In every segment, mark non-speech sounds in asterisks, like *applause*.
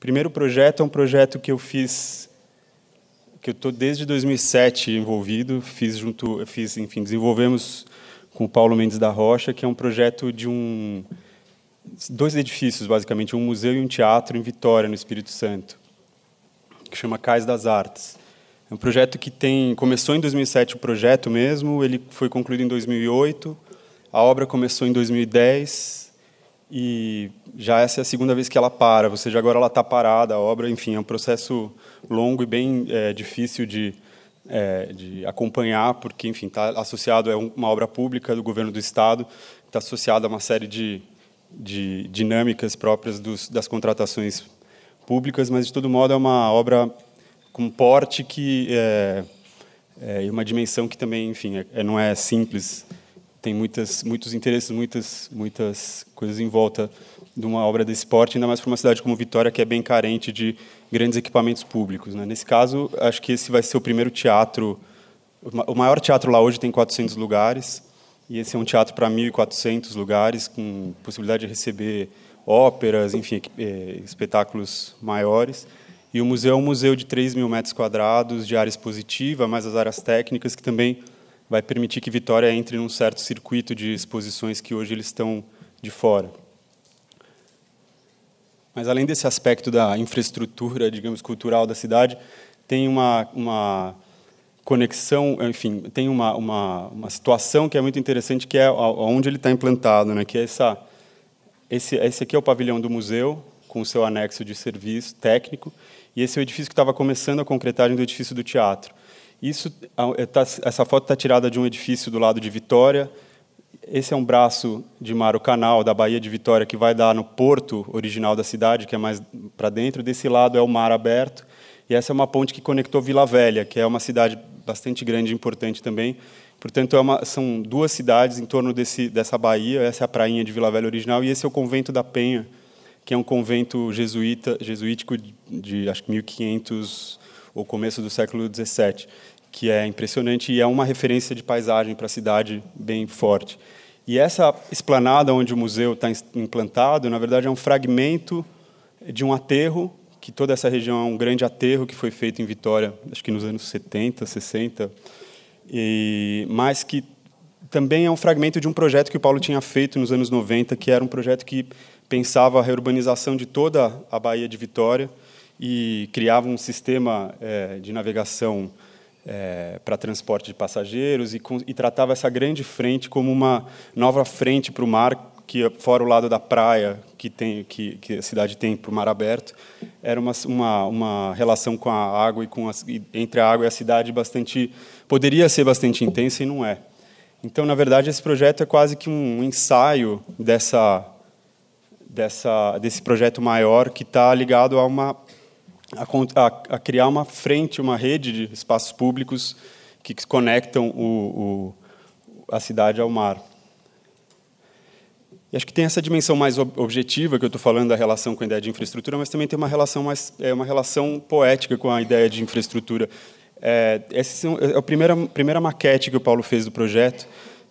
primeiro projeto é um projeto que eu fiz, que eu estou desde 2007 envolvido, fiz junto, fiz, enfim, desenvolvemos com o Paulo Mendes da Rocha, que é um projeto de um dois edifícios basicamente, um museu e um teatro em Vitória, no Espírito Santo, que chama Cais das Artes. É um projeto que tem começou em 2007 o projeto mesmo, ele foi concluído em 2008, a obra começou em 2010 e já essa é a segunda vez que ela para, ou seja, agora ela está parada, a obra, enfim, é um processo longo e bem é, difícil de, é, de acompanhar, porque, enfim, está associado a é uma obra pública do governo do Estado, está associado a uma série de, de dinâmicas próprias dos, das contratações públicas, mas, de todo modo, é uma obra com porte que... É, é, e uma dimensão que também, enfim, é, é não é simples tem muitas, muitos interesses, muitas, muitas coisas em volta de uma obra desse porte, ainda mais para uma cidade como Vitória, que é bem carente de grandes equipamentos públicos. Né? Nesse caso, acho que esse vai ser o primeiro teatro. O maior teatro lá hoje tem 400 lugares, e esse é um teatro para 1.400 lugares, com possibilidade de receber óperas, enfim, eh, espetáculos maiores. E o museu é um museu de 3 mil metros quadrados, de área expositiva, mais as áreas técnicas, que também vai permitir que Vitória entre num certo circuito de exposições que hoje eles estão de fora. Mas além desse aspecto da infraestrutura, digamos, cultural da cidade, tem uma, uma conexão, enfim, tem uma, uma, uma situação que é muito interessante, que é onde ele está implantado, né? que é essa, esse, esse aqui é o pavilhão do museu, com o seu anexo de serviço técnico, e esse é o edifício que estava começando a concretagem do edifício do teatro. Isso, é, tá, essa foto está tirada de um edifício do lado de Vitória. Esse é um braço de mar, o canal da Baía de Vitória, que vai dar no porto original da cidade, que é mais para dentro. Desse lado é o mar aberto. E essa é uma ponte que conectou Vila Velha, que é uma cidade bastante grande e importante também. Portanto, é uma, são duas cidades em torno desse, dessa baía. Essa é a prainha de Vila Velha original e esse é o convento da Penha, que é um convento jesuíta, jesuítico de, de acho que 1500 ou começo do século XVII, que é impressionante e é uma referência de paisagem para a cidade bem forte. E essa esplanada onde o museu está implantado, na verdade, é um fragmento de um aterro, que toda essa região é um grande aterro que foi feito em Vitória, acho que nos anos 70, 60, e, mas que também é um fragmento de um projeto que o Paulo tinha feito nos anos 90, que era um projeto que pensava a reurbanização de toda a Baía de Vitória, e criava um sistema é, de navegação é, para transporte de passageiros e, com, e, tratava essa grande frente como uma nova frente para o mar que fora o lado da praia que tem que, que a cidade tem para o mar aberto era uma, uma, uma, relação com a água e com a, entre a água e a cidade bastante poderia ser bastante intensa e não é então na verdade esse projeto é quase que um ensaio dessa dessa desse projeto maior que está ligado a uma a, a criar uma frente, uma rede de espaços públicos que conectam o, o, a cidade ao mar. E acho que tem essa dimensão mais objetiva que eu estou falando da relação com a ideia de infraestrutura, mas também tem uma relação mais é uma relação poética com a ideia de infraestrutura. É, essa é, é a primeira primeira maquete que o Paulo fez do projeto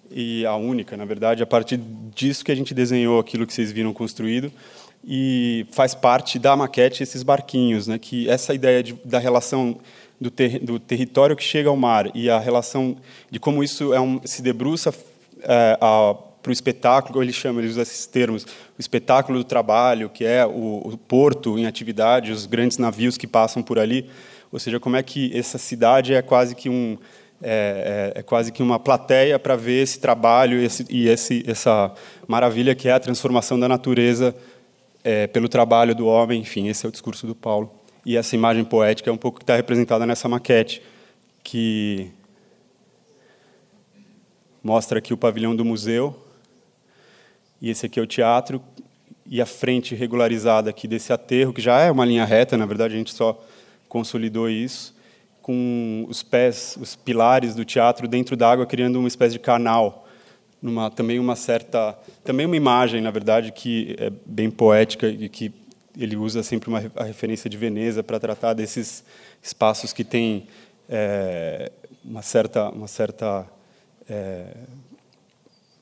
e a única, na verdade, a partir disso que a gente desenhou aquilo que vocês viram construído e faz parte da maquete esses barquinhos, né? Que essa ideia de, da relação do, ter, do, território que chega ao mar e a relação de como isso é um, se debruça é, eh, para o espetáculo, ele chama, ele usa esses termos, o espetáculo do trabalho, que é o, o porto em atividade, os grandes navios que passam por ali, ou seja, como é que essa cidade é quase que um é, é, é, quase que uma plateia para ver esse trabalho esse, e esse, essa maravilha que é a transformação da natureza é, pelo trabalho do homem, enfim, esse é o discurso do Paulo. E essa imagem poética é um pouco que está representada nessa maquete, que mostra aqui o pavilhão do museu, e esse aqui é o teatro, e a frente regularizada aqui desse aterro, que já é uma linha reta, na verdade a gente só consolidou isso, com os pés, os pilares do teatro dentro d'água, criando uma espécie de canal numa também uma certa também uma imagem na verdade que é bem poética e que ele usa sempre uma a referência de Veneza para tratar desses espaços que têm é, uma certa uma certa é,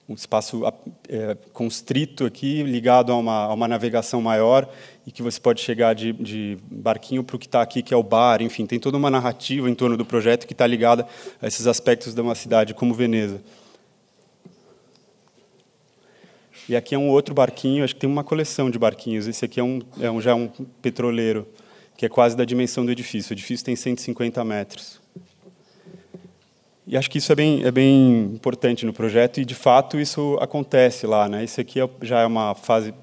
um espaço é, constrito aqui ligado a uma, a uma navegação maior e que você pode chegar de, de barquinho para o que está aqui que é o bar enfim tem toda uma narrativa em torno do projeto que está ligada a esses aspectos de uma cidade como Veneza e aqui é um outro barquinho, acho que tem uma coleção de barquinhos. Esse aqui é um, é um já é um petroleiro, que é quase da dimensão do edifício. O edifício tem 150 metros. E acho que isso é bem, é bem importante no projeto, e de fato isso acontece lá. Né? Esse aqui é, já é uma fase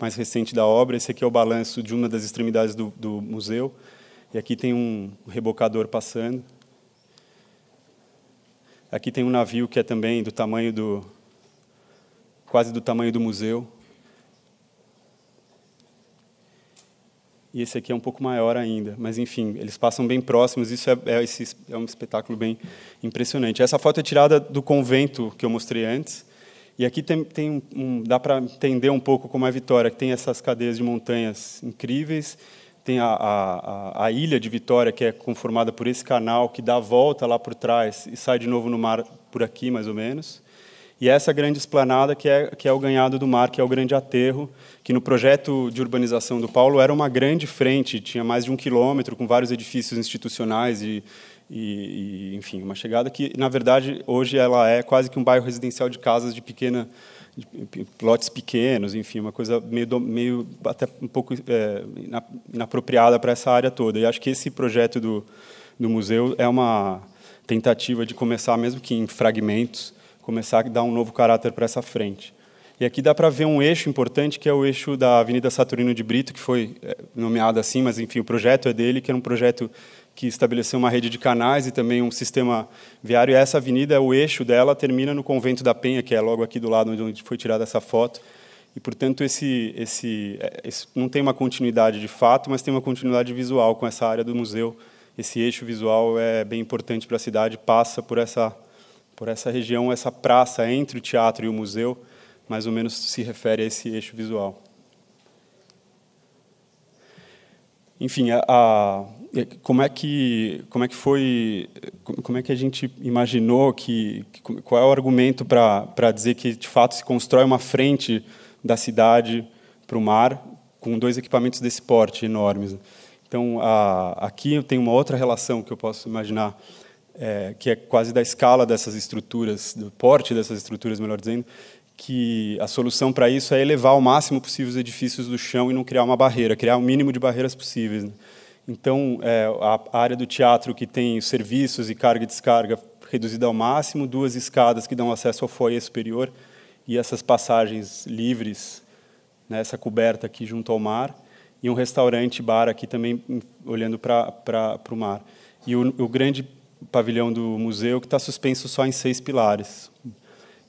mais recente da obra, esse aqui é o balanço de uma das extremidades do, do museu, e aqui tem um rebocador passando. Aqui tem um navio que é também do tamanho do, quase do tamanho do museu. E esse aqui é um pouco maior ainda, mas enfim, eles passam bem próximos. Isso é, é, esse, é um espetáculo bem impressionante. Essa foto é tirada do convento que eu mostrei antes. E aqui tem, tem um, dá para entender um pouco como é Vitória, que tem essas cadeias de montanhas incríveis, tem a, a, a, ilha de Vitória, que é conformada por esse canal, que dá a volta lá por trás e sai de novo no mar por aqui, mais ou menos e essa grande esplanada que é, que é o Ganhado do Mar, que é o grande aterro, que no projeto de urbanização do Paulo era uma grande frente, tinha mais de um quilômetro, com vários edifícios institucionais e, e, e enfim, uma chegada que, na verdade, hoje ela é quase que um bairro residencial de casas de pequena lotes pequenos, enfim, uma coisa meio, meio até um pouco é, inapropriada para essa área toda. E acho que esse projeto do, do museu é uma tentativa de começar, mesmo que em fragmentos, começar a dar um novo caráter para essa frente. E aqui dá para ver um eixo importante, que é o eixo da Avenida Saturnino de Brito, que foi eh, nomeado assim, mas enfim, o projeto é dele, que era um projeto que estabeleceu uma rede de canais e também um sistema viário. E essa avenida, o eixo dela, termina no Convento da Penha, que é logo aqui do lado onde foi tirada essa foto. E, portanto, esse, esse, eh, esse não tem uma continuidade de fato, mas tem uma continuidade visual com essa área do museu. Esse eixo visual é bem importante para a cidade, passa por essa por essa região, essa praça entre o teatro e o museu, mais ou menos se refere a esse eixo visual. Enfim, a, a, como é que como é que foi como é que a gente imaginou que, que qual é o argumento para para dizer que de fato se constrói uma frente da cidade para o mar com dois equipamentos desse porte enormes. Então, a, aqui eu tenho uma outra relação que eu posso imaginar é, que é quase da escala dessas estruturas, do porte dessas estruturas, melhor dizendo, que a solução para isso é elevar o máximo possível os edifícios do chão e não criar uma barreira, criar o mínimo de barreiras possíveis. Né? Então, é, a área do teatro que tem serviços e carga e descarga reduzida ao máximo, duas escadas que dão acesso ao foyer superior e essas passagens livres, né, essa coberta aqui junto ao mar, e um restaurante bar aqui também hum, olhando para o mar. E o, o grande pavilhão do museu que está suspenso só em seis pilares.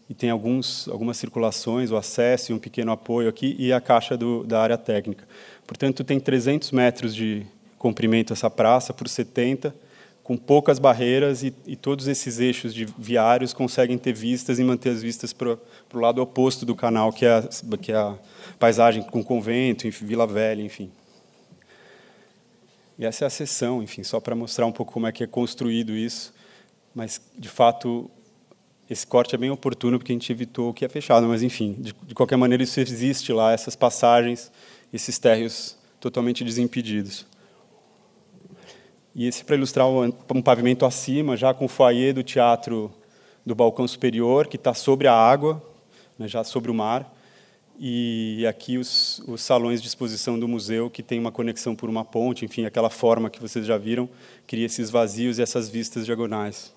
E tem alguns, algumas circulações, o acesso e um pequeno apoio aqui, e a caixa do, da área técnica. Portanto, tem 300 metros de comprimento essa praça, por 70, com poucas barreiras, e, e todos esses eixos de viários conseguem ter vistas e manter as vistas para o lado oposto do canal, que é, a, que é a paisagem com convento, Vila Velha, enfim. E essa é a sessão, enfim, só para mostrar um pouco como é que é construído isso. Mas, de fato, esse corte é bem oportuno, porque a gente evitou o que é fechado. Né? Mas, enfim, de, de qualquer maneira, isso existe lá, essas passagens, esses térreos totalmente desimpedidos. E esse é para ilustrar um pavimento acima, já com o foyer do teatro do balcão superior, que está sobre a água, né, já sobre o mar e aqui os, os, salões de exposição do museu, que tem uma conexão por uma ponte, enfim, aquela forma que vocês já viram, cria esses vazios e essas vistas diagonais.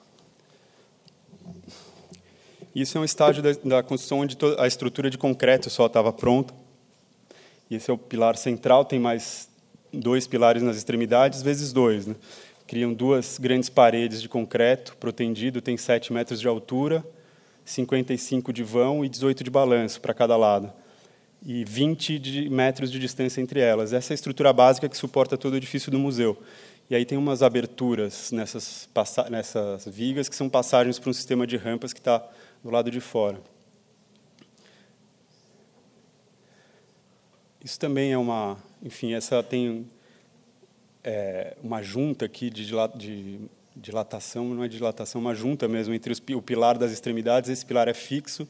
Isso é um estágio da, da construção onde a estrutura de concreto só estava pronta. E esse é o pilar central, tem mais dois pilares nas extremidades, vezes dois. Né? Criam duas grandes paredes de concreto protendido, tem 7 metros de altura, 55 de vão e 18 de balanço para cada lado e 20 de metros de distância entre elas. Essa é a estrutura básica que suporta todo o edifício do museu. E aí tem umas aberturas nessas, nessas vigas que são passagens para um sistema de rampas que está do lado de fora. Isso também é uma, enfim, essa tem é, uma junta aqui de, de dilatação, não é dilatação, uma junta mesmo entre os, o pilar das extremidades. Esse pilar é fixo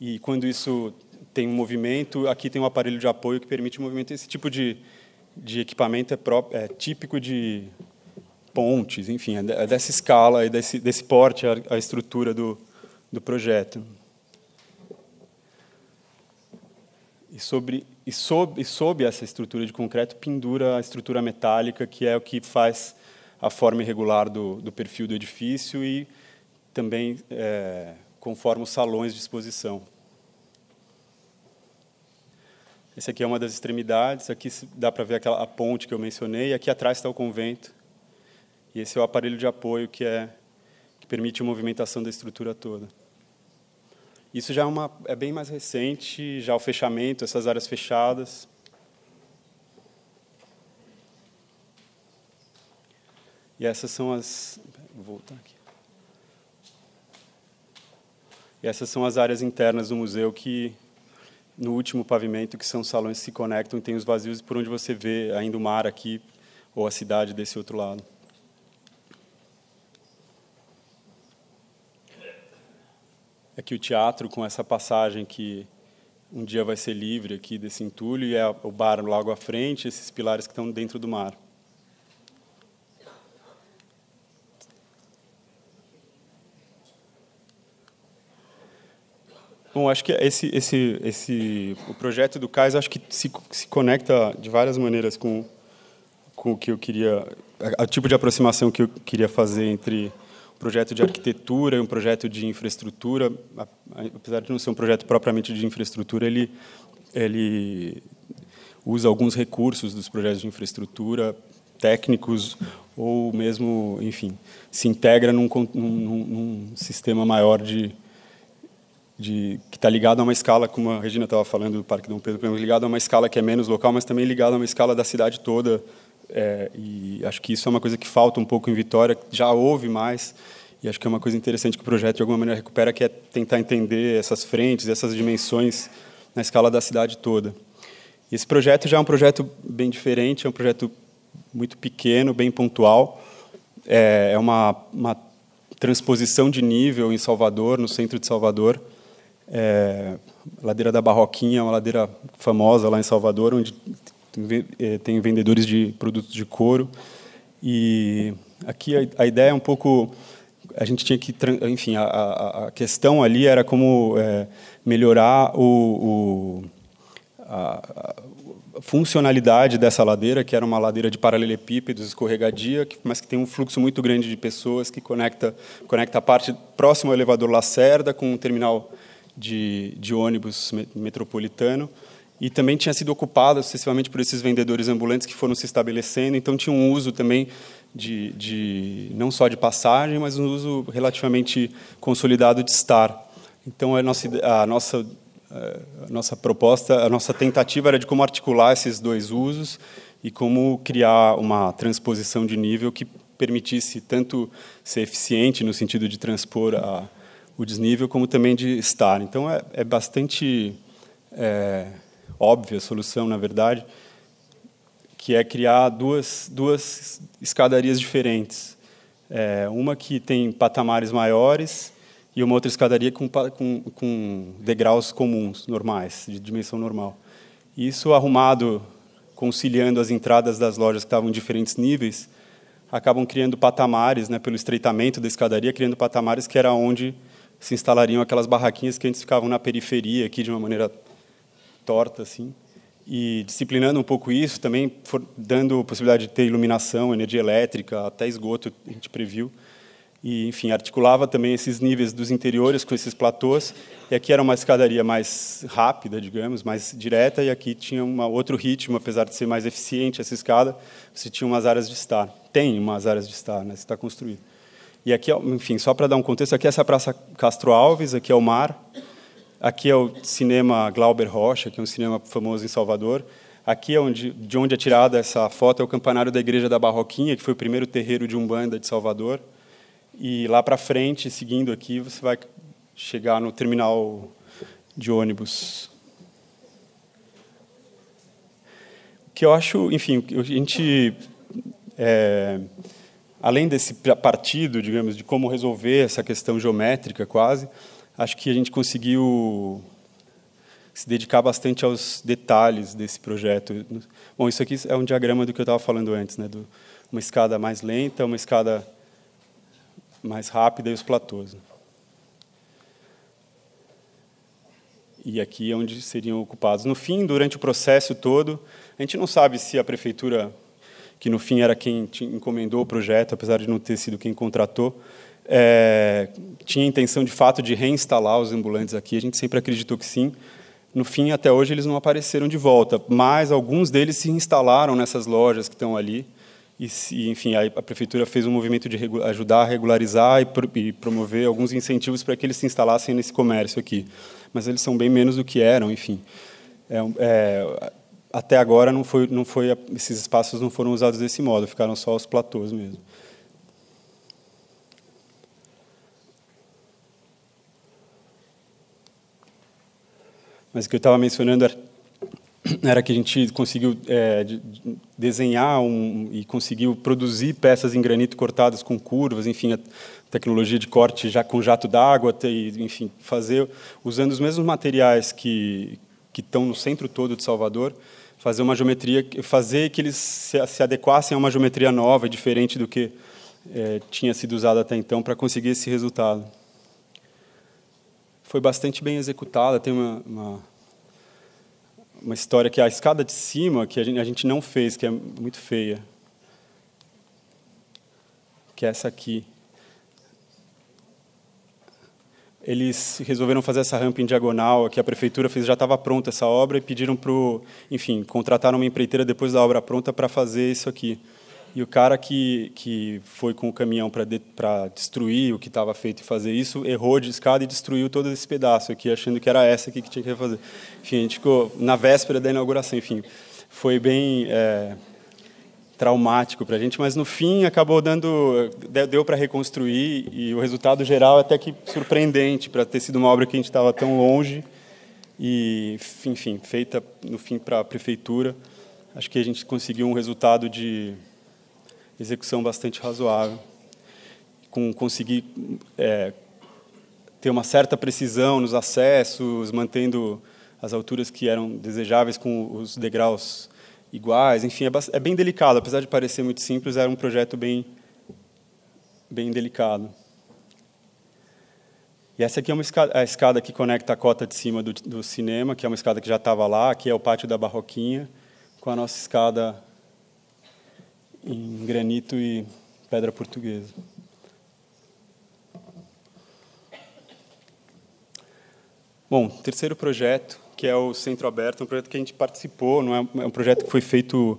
e quando isso tem um movimento, aqui tem um aparelho de apoio que permite o movimento. Esse tipo de, de equipamento é, próprio, é típico de pontes, enfim, é, é dessa escala e desse, desse porte a, a estrutura do, do projeto. E sobre e sob, e sob essa estrutura de concreto pendura a estrutura metálica, que é o que faz a forma irregular do, do perfil do edifício e também é, conforma os salões de exposição. Esse aqui é uma das extremidades, aqui dá para ver aquela a ponte que eu mencionei, aqui atrás está o convento. E esse é o aparelho de apoio que é que permite a movimentação da estrutura toda. Isso já é, uma, é bem mais recente, já o fechamento, essas áreas fechadas. E essas são as. Vou voltar aqui. E essas são as áreas internas do museu que no último pavimento, que são salões que se conectam, e tem os vazios por onde você vê ainda o mar aqui ou a cidade desse outro lado. Aqui é o teatro com essa passagem que um dia vai ser livre aqui desse entulho e é o bar logo à frente, esses pilares que estão dentro do mar. Bom, acho que esse, esse, esse o projeto do CAIS acho que se, se conecta de várias maneiras com, com o que eu queria, o tipo de aproximação que eu queria fazer entre um projeto de arquitetura e um projeto de infraestrutura. Apesar de não ser um projeto propriamente de infraestrutura, ele, ele usa alguns recursos dos projetos de infraestrutura, técnicos ou mesmo, enfim, se integra num, num, num sistema maior de de que está ligado a uma escala, como a Regina estava falando do Parque Dom Pedro, ligado a uma escala que é menos local, mas também ligado a uma escala da cidade toda. É, e acho que isso é uma coisa que falta um pouco em Vitória, já houve mais, e acho que é uma coisa interessante que o projeto, de alguma maneira, recupera, que é tentar entender essas frentes, essas dimensões na escala da cidade toda. E esse projeto já é um projeto bem diferente, é um projeto muito pequeno, bem pontual, é, é uma, uma transposição de nível em Salvador, no centro de Salvador, é, ladeira da Barroquinha, é uma ladeira famosa lá em Salvador, onde é, tem vendedores de produtos de couro. E aqui a, a ideia é um pouco a gente tinha que enfim a, a, questão ali era como é, melhorar o, o a, a, funcionalidade dessa ladeira que era uma ladeira de paralelepípedos escorregadia que, mas que tem um fluxo muito grande de pessoas que conecta conecta a parte próxima ao elevador Lacerda com o terminal de, de ônibus metropolitano e também tinha sido ocupada sucessivamente por esses vendedores ambulantes que foram se estabelecendo, então tinha um uso também de, de não só de passagem, mas um uso relativamente consolidado de estar. Então a nossa, a nossa eh, a nossa proposta, a nossa tentativa era de como articular esses dois usos e como criar uma transposição de nível que permitisse tanto ser eficiente no sentido de transpor a, o desnível, como também de estar. Então, é, é bastante é, óbvia a solução, na verdade, que é criar duas, duas escadarias diferentes. É, uma que tem patamares maiores e uma outra escadaria com, com, com degraus comuns, normais, de dimensão normal. Isso arrumado, conciliando as entradas das lojas que estavam em diferentes níveis, acabam criando patamares, né, pelo estreitamento da escadaria, criando patamares que era onde se instalariam aquelas barraquinhas que antes ficavam na periferia aqui de uma maneira torta assim e disciplinando um pouco isso também dando possibilidade de ter iluminação energia elétrica até esgoto a gente previu e enfim articulava também esses níveis dos interiores com esses platôs e aqui era uma escadaria mais rápida digamos mais direta e aqui tinha um outro ritmo apesar de ser mais eficiente essa escada você tinha umas áreas de estar tem umas áreas de estar né está construído e aqui, é enfim, só para dar um contexto, aqui é essa Praça Castro Alves, aqui é o mar, aqui é o cinema Glauber Rocha, que é um cinema famoso em Salvador. Aqui é onde, de onde é tirada essa foto é o campanário da Igreja da Barroquinha, que foi o primeiro terreiro de Umbanda de Salvador. E lá para frente, seguindo aqui, você vai chegar no terminal de ônibus. O que eu acho, enfim, a gente. É, além desse partido, digamos, de como resolver essa questão geométrica quase, acho que a gente conseguiu se dedicar bastante aos detalhes desse projeto. Bom, isso aqui é um diagrama do que eu estava falando antes, né? Do, uma escada mais lenta, uma escada mais rápida e os platôs. Né. E aqui é onde seriam ocupados. No fim, durante o processo todo, a gente não sabe se a prefeitura que no fim era quem encomendou o projeto, apesar de não ter sido quem contratou, é, tinha intenção de fato de reinstalar os ambulantes aqui. A gente sempre acreditou que sim. No fim, até hoje, eles não apareceram de volta, mas alguns deles se instalaram nessas lojas que estão ali. E, enfim, a, prefeitura fez um movimento de ajudar a regularizar e, promover alguns incentivos para que eles se instalassem nesse comércio aqui. Mas eles são bem menos do que eram, enfim. É, é, até agora não foi, não foi esses espaços não foram usados desse modo, ficaram só os platôs mesmo. Mas o que eu estava mencionando era, era, que a gente conseguiu é, desenhar um, e conseguiu produzir peças em granito cortadas com curvas, enfim, a tecnologia de corte já com jato d'água, enfim, fazer usando os mesmos materiais que que estão no centro todo de Salvador, fazer uma geometria, fazer que eles se, se adequassem a uma geometria nova e diferente do que é, tinha sido usada até então para conseguir esse resultado. Foi bastante bem executada, tem uma, uma, uma história que é a escada de cima, que a gente, a gente não fez, que é muito feia, que é essa aqui eles resolveram fazer essa rampa em diagonal, que a prefeitura fez, já estava pronta essa obra, e pediram para Enfim, contrataram uma empreiteira depois da obra pronta para fazer isso aqui. E o cara que, que foi com o caminhão para de, destruir o que estava feito e fazer isso, errou de escada e destruiu todo esse pedaço aqui, achando que era essa aqui que tinha que fazer. Enfim, a gente ficou na véspera da inauguração, enfim. Foi bem... É, traumático para a gente, mas no fim acabou dando, deu para reconstruir e o resultado geral é até que surpreendente para ter sido uma obra que a gente estava tão longe e, enfim, feita no fim para a prefeitura. Acho que a gente conseguiu um resultado de execução bastante razoável, com conseguir é, ter uma certa precisão nos acessos, mantendo as alturas que eram desejáveis com os degraus iguais, enfim, é, é bem delicado. Apesar de parecer muito simples, era um projeto bem, bem delicado. E essa aqui é uma escada, a escada que conecta a cota de cima do, do cinema, que é uma escada que já estava lá, aqui é o pátio da Barroquinha, com a nossa escada em granito e pedra portuguesa. Bom, terceiro projeto que é o Centro Aberto, é um projeto que a gente participou, não é, é um projeto que foi feito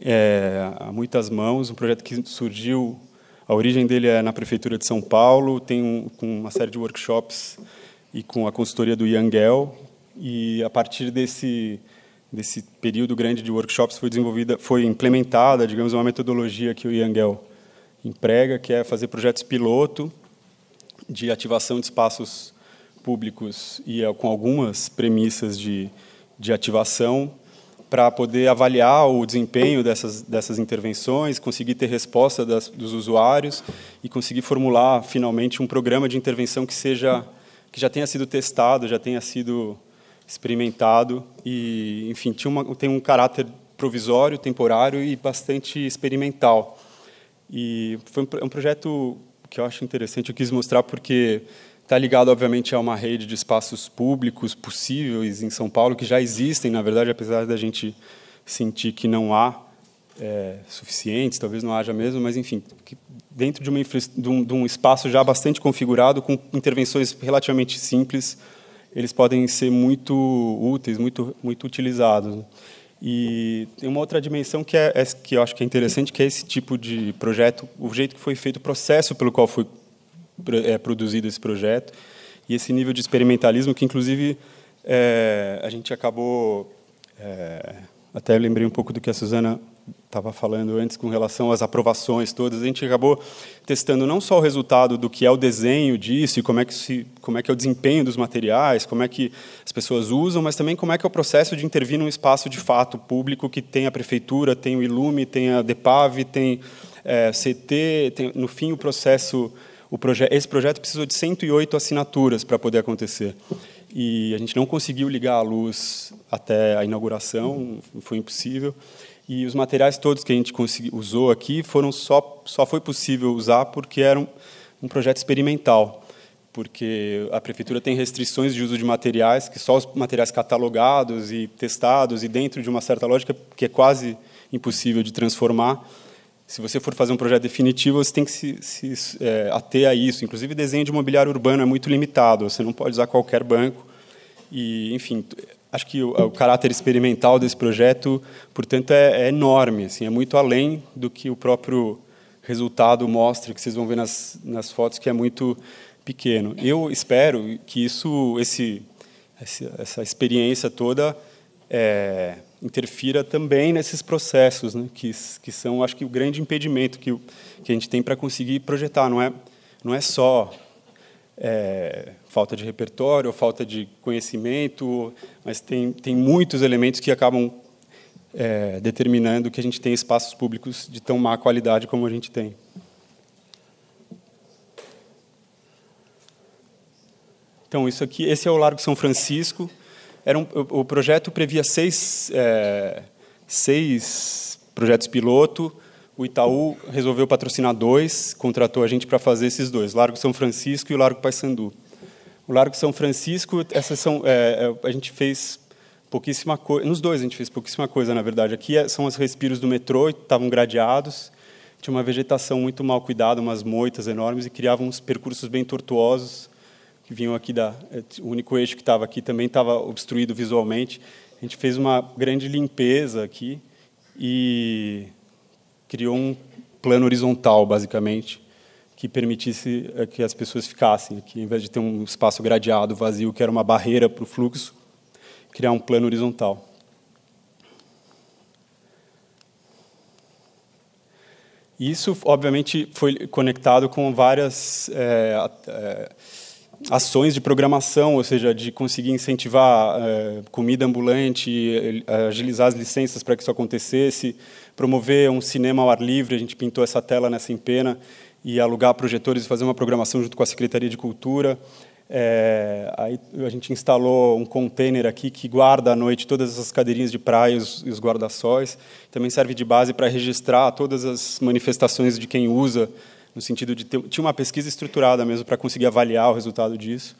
é, a muitas mãos, um projeto que surgiu, a origem dele é na Prefeitura de São Paulo, tem um, uma série de workshops e com a consultoria do Yangel, e a partir desse desse período grande de workshops foi desenvolvida, foi implementada, digamos, uma metodologia que o Yangel emprega, que é fazer projetos piloto de ativação de espaços públicos e é com algumas premissas de, de ativação para poder avaliar o desempenho dessas, dessas intervenções, conseguir ter resposta das, dos usuários e conseguir formular, finalmente, um programa de intervenção que seja que já tenha sido testado, já tenha sido experimentado e, enfim, tinha uma, tem um caráter provisório, temporário e bastante experimental. E foi um, é um projeto que eu acho interessante, eu quis mostrar porque Está ligado, obviamente, a uma rede de espaços públicos possíveis em São Paulo, que já existem, na verdade, apesar da gente sentir que não há é, suficientes, talvez não haja mesmo, mas, enfim, dentro de, uma de, um, de um espaço já bastante configurado, com intervenções relativamente simples, eles podem ser muito úteis, muito, muito utilizados. E tem uma outra dimensão que, é, é que eu acho que é interessante, que é esse tipo de projeto, o jeito que foi feito, o processo pelo qual foi é produzido esse projeto e esse nível de experimentalismo que, inclusive, é, a gente acabou... É, até lembrei um pouco do que a Suzana estava falando antes com relação às aprovações todas. A gente acabou testando não só o resultado do que é o desenho disso e como é que, se, como é, que é o desempenho dos materiais, como é que as pessoas usam, mas também como é que é o processo de intervir num espaço de fato público que tem a prefeitura, tem o Ilume, tem a Depave, tem é, CT, tem, no fim o processo proje esse projeto precisou de 108 assinaturas para poder acontecer. E a gente não conseguiu ligar a luz até a inauguração, foi impossível. E os materiais todos que a gente usou aqui foram só, só foi possível usar porque era um, um projeto experimental porque a prefeitura tem restrições de uso de materiais, que só os materiais catalogados e testados e dentro de uma certa lógica que é quase impossível de transformar, se você for fazer um projeto definitivo, você tem que se, se é, ater a isso. Inclusive, desenho de mobiliário urbano é muito limitado, você não pode usar qualquer banco. E, enfim, acho que o, o caráter experimental desse projeto, portanto, é, é, enorme, assim, é muito além do que o próprio resultado mostra, que vocês vão ver nas, nas fotos, que é muito pequeno. Eu espero que isso, esse, essa experiência toda, é, interfira também nesses processos, né, que, que são, acho que, o grande impedimento que, que a gente tem para conseguir projetar. Não é, não é só é, falta de repertório, falta de conhecimento, mas tem, tem muitos elementos que acabam é, determinando que a gente tem espaços públicos de tão má qualidade como a gente tem. Então, isso aqui, esse é o Largo São Francisco. Era um, o, projeto previa seis, é, seis projetos piloto. O Itaú resolveu patrocinar dois, contratou a gente para fazer esses dois, Largo São Francisco e o Largo Paissandu. O Largo São Francisco, essas são, é, é a gente fez pouquíssima coisa. Nos dois a gente fez pouquíssima coisa, na verdade. Aqui é, são os respiros do metrô, estavam gradeados, tinha uma vegetação muito mal cuidada, umas moitas enormes e criavam uns percursos bem tortuosos que vinham aqui da. É, o único eixo que estava aqui também estava obstruído visualmente. A gente fez uma grande limpeza aqui e criou um plano horizontal, basicamente, que permitisse é, que as pessoas ficassem aqui, em vez de ter um espaço gradeado, vazio, que era uma barreira para o fluxo, criar um plano horizontal. Isso, obviamente, foi conectado com várias. É, é, ações de programação, ou seja, de conseguir incentivar é, comida ambulante, eh, agilizar as licenças para que isso acontecesse, promover um cinema ao ar livre, a gente pintou essa tela nessa empena, e alugar projetores e fazer uma programação junto com a Secretaria de Cultura. É, aí a gente instalou um container aqui que guarda à noite todas essas cadeirinhas de praia e os guarda-sóis. Também serve de base para registrar todas as manifestações de quem usa no sentido de ter, tinha uma pesquisa estruturada mesmo para conseguir avaliar o resultado disso.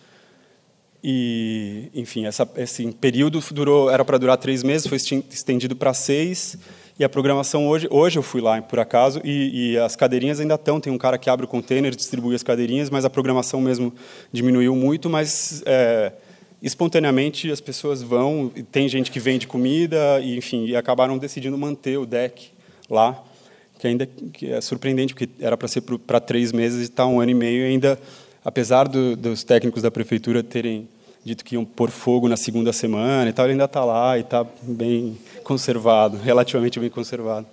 E, enfim, essa, esse período durou, era para durar três meses, foi estendido para seis. E a programação hoje, hoje eu fui lá por acaso e, e as cadeirinhas ainda estão. Tem um cara que abre o container, distribui as cadeirinhas, mas a programação mesmo diminuiu muito. Mas é, espontaneamente as pessoas vão, tem gente que vende comida, e, enfim, e acabaram decidindo manter o deck lá que ainda que é surpreendente, porque era para ser para três meses e está um ano e meio, e ainda, apesar do, dos técnicos da prefeitura terem dito que iam pôr fogo na segunda semana e tal, ele ainda está lá e está bem conservado, relativamente bem conservado.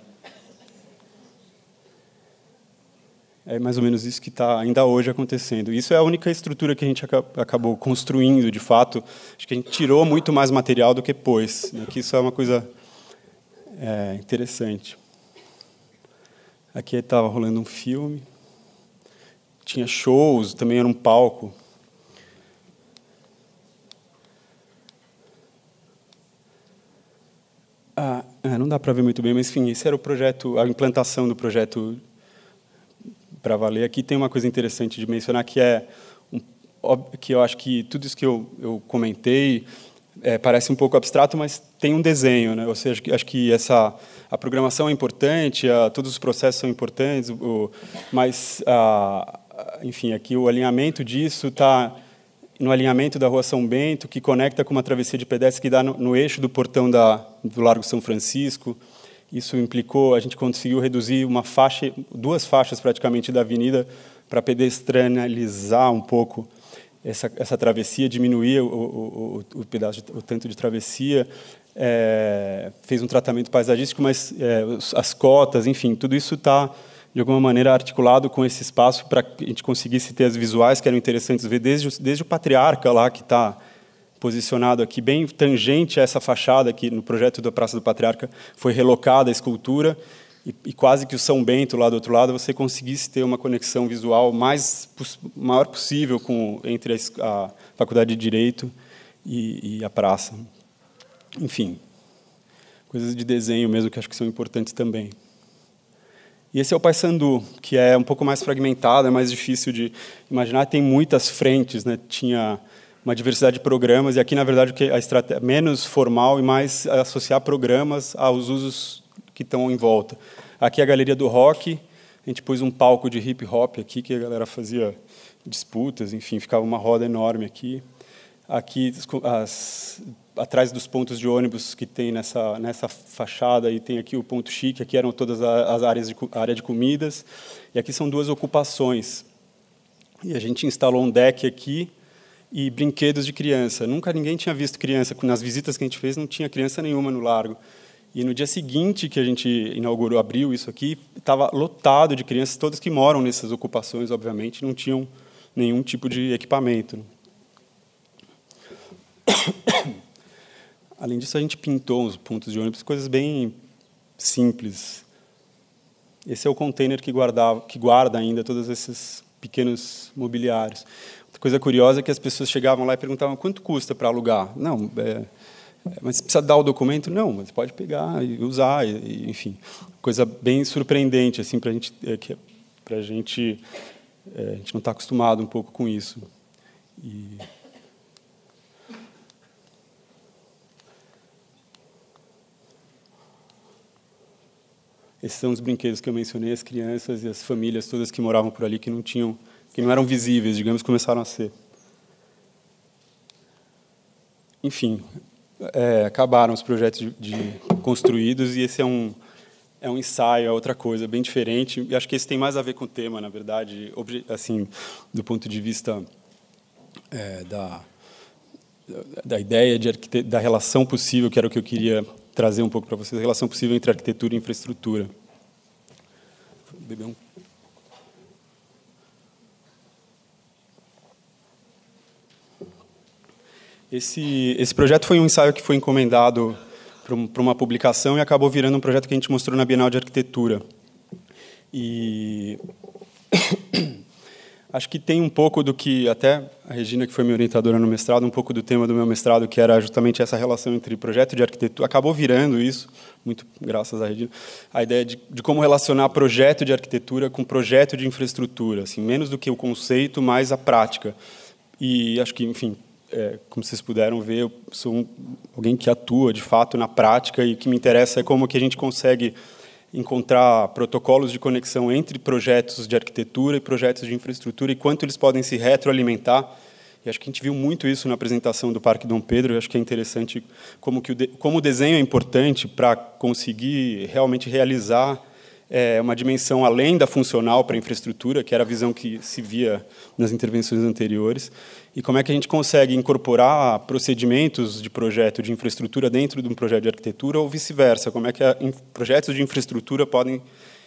É mais ou menos isso que está ainda hoje acontecendo. Isso é a única estrutura que a gente acabou construindo, de fato. Acho que a gente tirou muito mais material do que pôs, né? que isso é uma coisa é, interessante. Aqui estava rolando um filme. Tinha shows, também era um palco. Ah, é, não dá para ver muito bem, mas enfim, esse era o projeto, a implantação do projeto para valer. Aqui tem uma coisa interessante de mencionar que é um, que eu acho que tudo isso que eu, eu comentei é, parece um pouco abstrato, mas tem um desenho, né? Ou seja, acho que essa a programação é importante, a, todos os processos são importantes, o, mas a, enfim, aqui o alinhamento disso está no alinhamento da Rua São Bento, que conecta com uma travessia de pedestre que dá no, no eixo do portão da, do Largo São Francisco. Isso implicou, a gente conseguiu reduzir uma faixa, duas faixas praticamente da avenida para pedestrianizar um pouco essa, essa travessia, diminuía o, o, o, o pedaço, o tanto de travessia, é, fez um tratamento paisagístico, mas é, as cotas, enfim, tudo isso está de alguma maneira articulado com esse espaço para que a gente conseguisse ter as visuais que eram interessantes ver desde, desde o patriarca lá que está posicionado aqui bem tangente a essa fachada que no projeto da Praça do Patriarca foi relocada a escultura e, e, quase que o São Bento lá do outro lado, você conseguisse ter uma conexão visual mais maior possível com entre a, a faculdade de direito e, e, a praça. Enfim, coisas de desenho mesmo que acho que são importantes também. E esse é o Paysandu, que é um pouco mais fragmentado, é mais difícil de imaginar, tem muitas frentes, né? Tinha uma diversidade de programas e aqui na verdade a estratégia menos formal e mais associar programas aos usos que estão em volta. Aqui é a galeria do rock, a gente pôs um palco de hip hop aqui, que a galera fazia disputas, enfim, ficava uma roda enorme aqui. Aqui, as, atrás dos pontos de ônibus que tem nessa, nessa fachada, e tem aqui o ponto chique, aqui eram todas as áreas de, área de comidas, e aqui são duas ocupações. E a gente instalou um deck aqui, e brinquedos de criança. Nunca ninguém tinha visto criança. Nas visitas que a gente fez, não tinha criança nenhuma no largo. E no dia seguinte que a gente inaugurou, abriu isso aqui, estava lotado de crianças, todas que moram nessas ocupações, obviamente, não tinham nenhum tipo de equipamento. *coughs* Além disso, a gente pintou os pontos de ônibus, coisas bem simples. Esse é o container que, guardava, que guarda ainda todos esses pequenos mobiliários. Outra coisa curiosa é que as pessoas chegavam lá e perguntavam quanto custa para alugar. Não, é, é, mas precisa dar o documento? Não, mas pode pegar e usar, e, enfim. Coisa bem surpreendente, assim, para gente, é, que, é, pra gente, é, a gente não está acostumado um pouco com isso. E... Esses são os brinquedos que eu mencionei, as crianças e as famílias todas que moravam por ali, que não tinham, que não eram visíveis, digamos, começaram a ser. Enfim, é, acabaram os projetos de, de, construídos e esse é um é um ensaio, é outra coisa, bem diferente. E acho que esse tem mais a ver com o tema, na verdade, assim, do ponto de vista é, da da ideia de da relação possível, que era o que eu queria trazer um pouco para vocês, a relação possível entre arquitetura e infraestrutura. Vou beber um Esse, esse projeto foi um ensaio que foi encomendado para uma publicação e acabou virando um projeto que a gente mostrou na Bienal de Arquitetura. E *coughs* acho que tem um pouco do que até a Regina que foi minha orientadora no mestrado, um pouco do tema do meu mestrado que era justamente essa relação entre projeto de arquitetura acabou virando isso muito graças à Regina a ideia de, de como relacionar projeto de arquitetura com projeto de infraestrutura, assim menos do que o conceito, mais a prática e acho que enfim é, como vocês puderam ver, eu sou um, alguém que atua de fato na prática e o que me interessa é como que a gente consegue encontrar protocolos de conexão entre projetos de arquitetura e projetos de infraestrutura e quanto eles podem se retroalimentar. E acho que a gente viu muito isso na apresentação do Parque Dom Pedro. Eu acho que é interessante como, que o, de, como o desenho é importante para conseguir realmente realizar é, uma dimensão além da funcional para a infraestrutura, que era a visão que se via nas intervenções anteriores, e como é que a gente consegue incorporar procedimentos de projeto de infraestrutura dentro de um projeto de arquitetura ou vice-versa, como é que a, projetos de infraestrutura podem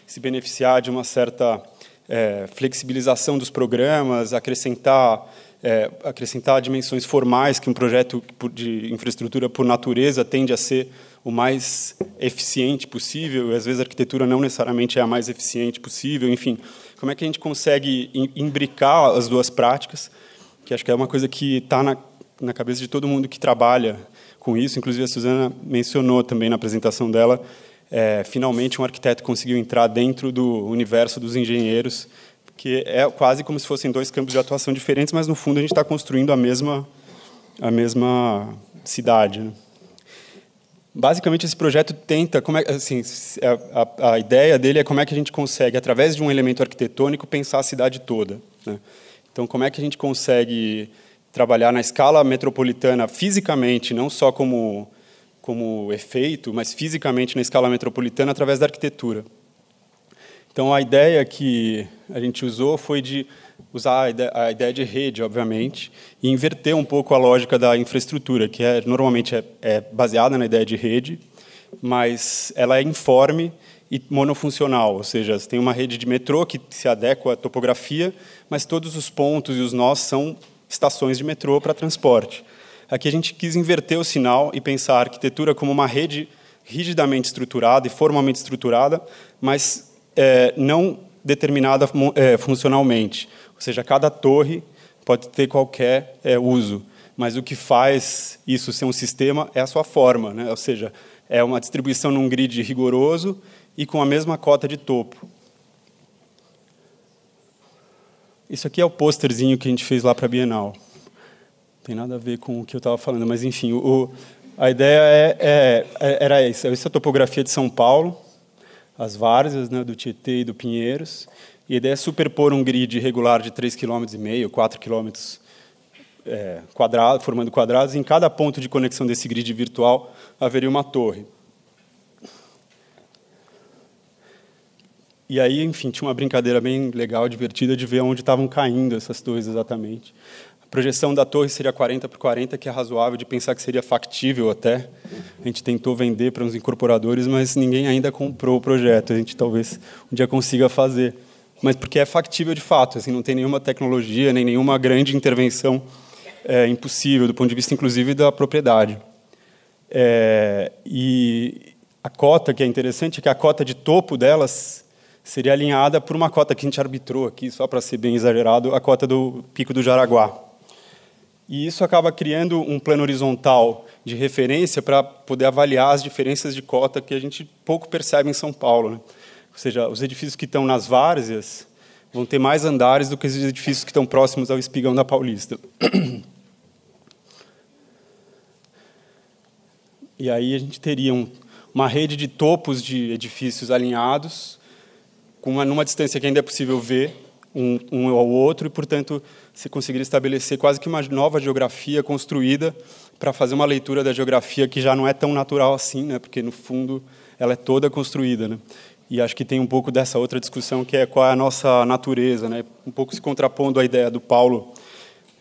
se beneficiar de uma certa é, flexibilização dos programas, acrescentar é, acrescentar dimensões formais que um projeto de infraestrutura por natureza tende a ser o mais eficiente possível, e às vezes a arquitetura não necessariamente é a mais eficiente possível, enfim, como é que a gente consegue imbricar as duas práticas, que acho que é uma coisa que está na, na cabeça de todo mundo que trabalha com isso, inclusive a Suzana mencionou também na apresentação dela, é, finalmente um arquiteto conseguiu entrar dentro do universo dos engenheiros, que é quase como se fossem dois campos de atuação diferentes, mas no fundo a gente está construindo a mesma, a mesma cidade, né? Basicamente, esse projeto tenta, como é, assim, a, a, ideia dele é como é que a gente consegue, através de um elemento arquitetônico, pensar a cidade toda. Né? Então, como é que a gente consegue trabalhar na escala metropolitana fisicamente, não só como, como efeito, mas fisicamente na escala metropolitana através da arquitetura. Então, a ideia que a gente usou foi de usar a ideia de rede, obviamente, e inverter um pouco a lógica da infraestrutura, que é, normalmente é, é baseada na ideia de rede, mas ela é informe e monofuncional, ou seja, você tem uma rede de metrô que se adequa à topografia, mas todos os pontos e os nós são estações de metrô para transporte. Aqui a gente quis inverter o sinal e pensar a arquitetura como uma rede rigidamente estruturada e formalmente estruturada, mas é, não determinada é, funcionalmente. Ou seja, cada torre pode ter qualquer é, uso, mas o que faz isso ser um sistema é a sua forma, né? ou seja, é uma distribuição num grid rigoroso e com a mesma cota de topo. Isso aqui é o pôsterzinho que a gente fez lá para a Bienal. Tem nada a ver com o que eu estava falando, mas enfim, o, a ideia é, é, é era essa. Essa é a topografia de São Paulo as várzeas né, do Tietê e do Pinheiros. E a ideia é superpor um grid regular de 3,5 km, 4 km é, quadrado, formando quadrados, e em cada ponto de conexão desse grid virtual haveria uma torre. E aí, enfim, tinha uma brincadeira bem legal, divertida, de ver onde estavam caindo essas torres exatamente. A projeção da torre seria 40 por 40, que é razoável de pensar que seria factível até. A gente tentou vender para uns incorporadores, mas ninguém ainda comprou o projeto. A gente talvez um dia consiga fazer. Mas porque é factível de fato, assim, não tem nenhuma tecnologia, nem nenhuma grande intervenção é, impossível, do ponto de vista, inclusive, da propriedade. É, e a cota, que é interessante, é que a cota de topo delas seria alinhada por uma cota que a gente arbitrou aqui, só para ser bem exagerado, a cota do Pico do Jaraguá. E isso acaba criando um plano horizontal de referência para poder avaliar as diferenças de cota que a gente pouco percebe em São Paulo. Né? Ou seja, os edifícios que estão nas várzeas vão ter mais andares do que os edifícios que estão próximos ao espigão da Paulista. E aí a gente teria um, uma rede de topos de edifícios alinhados, com uma, numa distância que ainda é possível ver um, um ao outro, e, portanto, você conseguiria estabelecer quase que uma nova geografia construída para fazer uma leitura da geografia que já não é tão natural assim, né? porque, no fundo, ela é toda construída. Né? E acho que tem um pouco dessa outra discussão que é qual é a nossa natureza, né? um pouco se contrapondo à ideia do Paulo,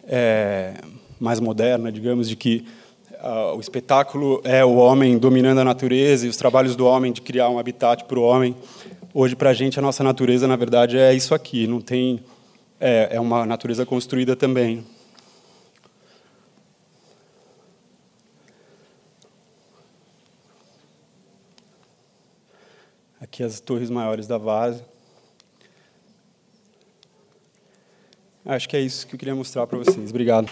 é, mais moderna, né? digamos, de que ah, o espetáculo é o homem dominando a natureza e os trabalhos do homem de criar um habitat para o homem. Hoje, para a gente, a nossa natureza, na verdade, é isso aqui. Não tem é, é uma natureza construída também. Aqui as torres maiores da Vase. Acho que é isso que eu queria mostrar para vocês. Obrigado.